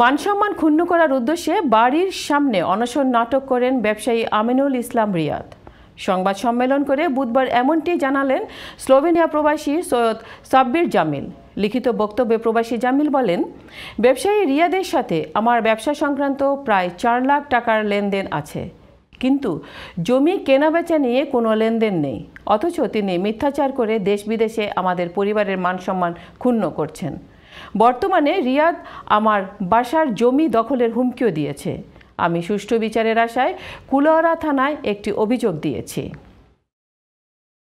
মানসম্মান ক্ষুণ্ণ করার উদ্দেশ্যে বাড়ির সামনে অনশন নাটক করেন ব্যবসায়ী আমিনুল ইসলাম রিয়াদ সংবাদ সম্মেলন করে বুধবার এমনটি জানালেন স্লোভেনিয়া প্রবাসী সৈয়দ সাব্বির জামিল লিখিত বক্তব্যে প্রবাসী জামিল বলেন ব্যবসায়ী রিয়াদের সাথে আমার ব্যবসা সংক্রান্ত প্রায় চার লাখ টাকার লেনদেন আছে কিন্তু জমি কেনাবেচা নিয়ে কোনো লেনদেন নেই অথচ তিনি মিথ্যাচার করে দেশ বিদেশে আমাদের পরিবারের মানসম্মান ক্ষুণ্ণ করছেন বর্তমানে রিয়াদ আমার বাসার জমি দখলের হুমকিও দিয়েছে আমি সুষ্ঠু বিচারের আশায় কুলোয়ারা থানায় একটি অভিযোগ দিয়েছি